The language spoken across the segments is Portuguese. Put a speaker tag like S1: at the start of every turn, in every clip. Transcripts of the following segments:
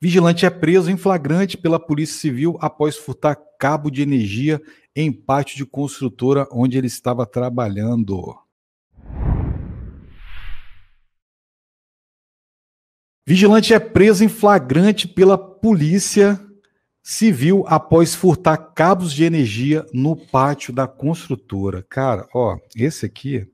S1: Vigilante é preso em flagrante pela Polícia Civil após furtar cabo de energia em pátio de construtora onde ele estava trabalhando. Vigilante é preso em flagrante pela Polícia Civil após furtar cabos de energia no pátio da construtora. Cara, ó, esse aqui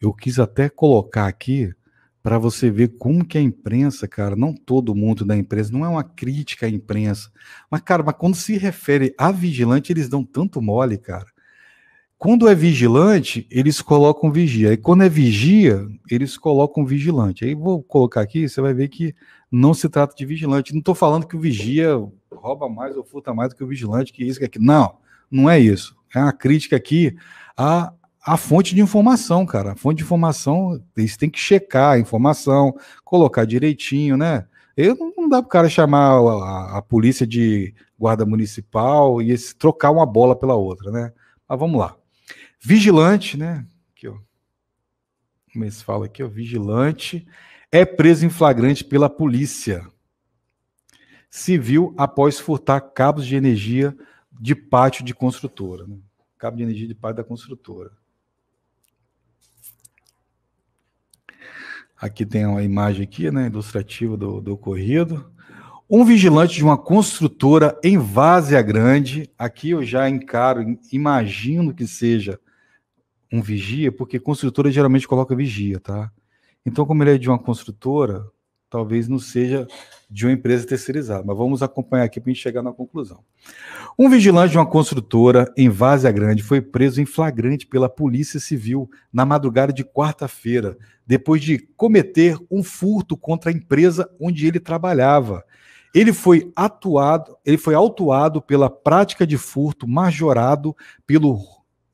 S1: eu quis até colocar aqui para você ver como que a imprensa, cara, não todo mundo da imprensa, não é uma crítica à imprensa, mas, cara, mas quando se refere a vigilante, eles dão tanto mole, cara. Quando é vigilante, eles colocam vigia. E quando é vigia, eles colocam vigilante. Aí vou colocar aqui, você vai ver que não se trata de vigilante. Não estou falando que o vigia rouba mais ou furta mais do que o vigilante, que isso, que aqui. Não, não é isso. É uma crítica aqui a a fonte de informação, cara. A fonte de informação, eles têm que checar a informação, colocar direitinho, né? Eu, não dá para o cara chamar a, a, a, polícia de guarda municipal e esse, trocar uma bola pela outra, né? Mas vamos lá. Vigilante, né? Aqui, ó. Como eles falam aqui, ó. Vigilante é preso em flagrante pela polícia civil após furtar cabos de energia de pátio de construtora. Né? Cabo de energia de pátio da construtora. Aqui tem uma imagem aqui, né, ilustrativa do, do ocorrido. Um vigilante de uma construtora em Várzea Grande, aqui eu já encaro, imagino que seja um vigia, porque construtora geralmente coloca vigia, tá? Então, como ele é de uma construtora, talvez não seja de uma empresa terceirizada, mas vamos acompanhar aqui para a gente chegar na conclusão. Um vigilante de uma construtora em Várzea Grande foi preso em flagrante pela Polícia Civil na madrugada de quarta-feira, depois de cometer um furto contra a empresa onde ele trabalhava. Ele foi atuado, ele foi autuado pela prática de furto majorado pelo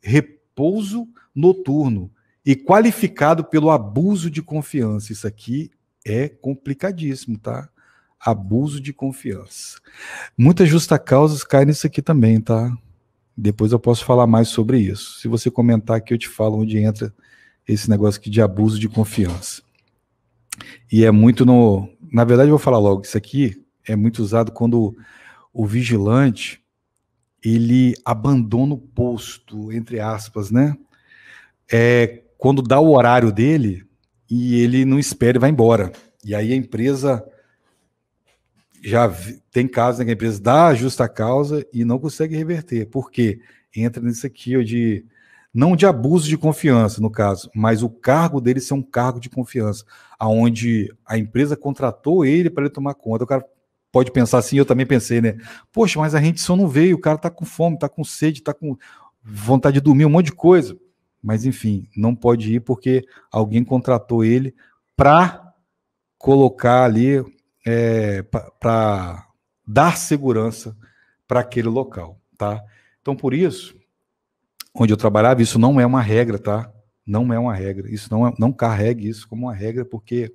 S1: repouso noturno e qualificado pelo abuso de confiança. Isso aqui é complicadíssimo, tá? Abuso de confiança. Muitas justa causas caem nisso aqui também, tá? Depois eu posso falar mais sobre isso. Se você comentar aqui, eu te falo onde entra esse negócio aqui de abuso de confiança. E é muito no. Na verdade, eu vou falar logo, isso aqui é muito usado quando o vigilante ele abandona o posto, entre aspas, né? É, quando dá o horário dele, e ele não espera e vai embora. E aí a empresa já tem casos em que a empresa dá a justa causa e não consegue reverter. Por quê? Entra nisso aqui de não de abuso de confiança, no caso, mas o cargo dele ser um cargo de confiança, aonde a empresa contratou ele para ele tomar conta. O cara pode pensar assim, eu também pensei, né? Poxa, mas a gente só não veio, o cara tá com fome, tá com sede, tá com vontade de dormir, um monte de coisa mas enfim, não pode ir porque alguém contratou ele para colocar ali, é, para dar segurança para aquele local, tá? Então, por isso, onde eu trabalhava, isso não é uma regra, tá? Não é uma regra. Isso não, é, não carregue isso como uma regra, porque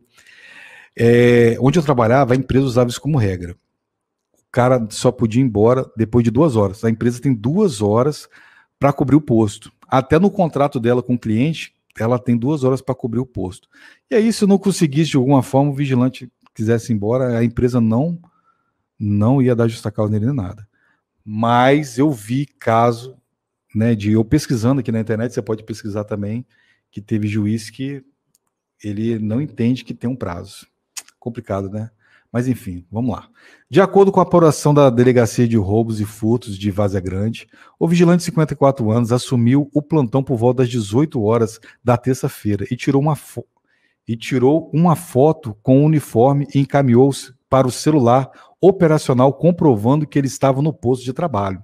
S1: é, onde eu trabalhava, a empresa usava isso como regra. O cara só podia ir embora depois de duas horas. A empresa tem duas horas para cobrir o posto. Até no contrato dela com o cliente, ela tem duas horas para cobrir o posto. E aí, se não conseguisse de alguma forma, o vigilante quisesse ir embora, a empresa não não ia dar justa causa nele nem nada. Mas eu vi caso, né, de eu pesquisando aqui na internet, você pode pesquisar também, que teve juiz que ele não entende que tem um prazo. Complicado, né? Mas enfim, vamos lá. De acordo com a apuração da Delegacia de Roubos e Furtos de Vazia Grande, o vigilante de 54 anos assumiu o plantão por volta das 18 horas da terça-feira e tirou uma e tirou uma foto com o uniforme e encaminhou para o celular operacional comprovando que ele estava no posto de trabalho.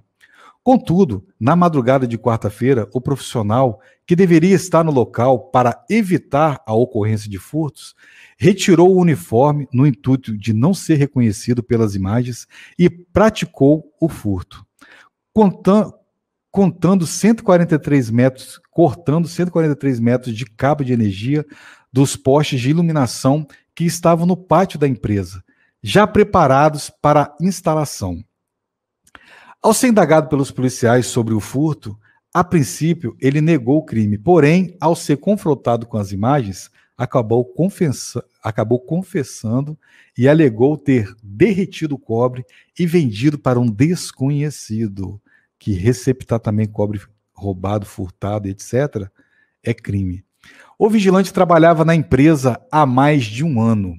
S1: Contudo, na madrugada de quarta-feira, o profissional, que deveria estar no local para evitar a ocorrência de furtos, retirou o uniforme no intuito de não ser reconhecido pelas imagens e praticou o furto. contando 143 metros, cortando 143 metros de cabo de energia dos postes de iluminação que estavam no pátio da empresa, já preparados para instalação. Ao ser indagado pelos policiais sobre o furto, a princípio ele negou o crime, porém, ao ser confrontado com as imagens, acabou, confessa acabou confessando e alegou ter derretido o cobre e vendido para um desconhecido, que receptar também cobre roubado, furtado, etc., é crime. O vigilante trabalhava na empresa há mais de um ano.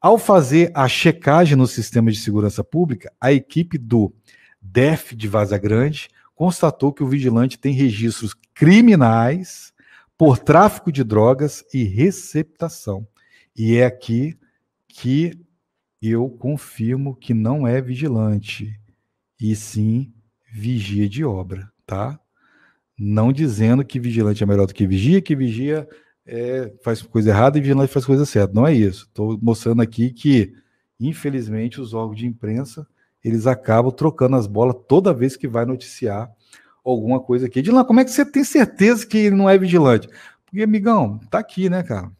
S1: Ao fazer a checagem no sistema de segurança pública, a equipe do DEF de Vaza Grande, constatou que o vigilante tem registros criminais por tráfico de drogas e receptação. E é aqui que eu confirmo que não é vigilante, e sim vigia de obra, tá? Não dizendo que vigilante é melhor do que vigia, que vigia é, faz coisa errada e vigilante faz coisa certa. Não é isso. Estou mostrando aqui que, infelizmente, os órgãos de imprensa eles acabam trocando as bolas toda vez que vai noticiar alguma coisa aqui. Dilan, como é que você tem certeza que ele não é vigilante? Porque, amigão, tá aqui, né, cara?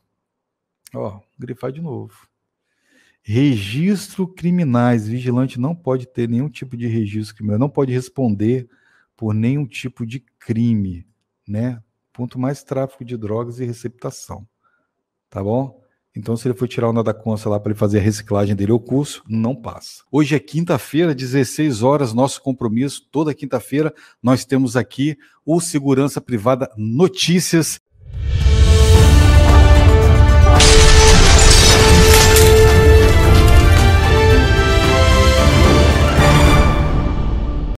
S1: Ó, grifar de novo. Registro criminais. Vigilante não pode ter nenhum tipo de registro criminal, não pode responder por nenhum tipo de crime, né? Ponto mais tráfico de drogas e receptação. Tá bom? Então, se ele for tirar o nada consta lá para ele fazer a reciclagem dele ou curso, não passa. Hoje é quinta-feira, 16 horas, nosso compromisso. Toda quinta-feira nós temos aqui o Segurança Privada Notícias.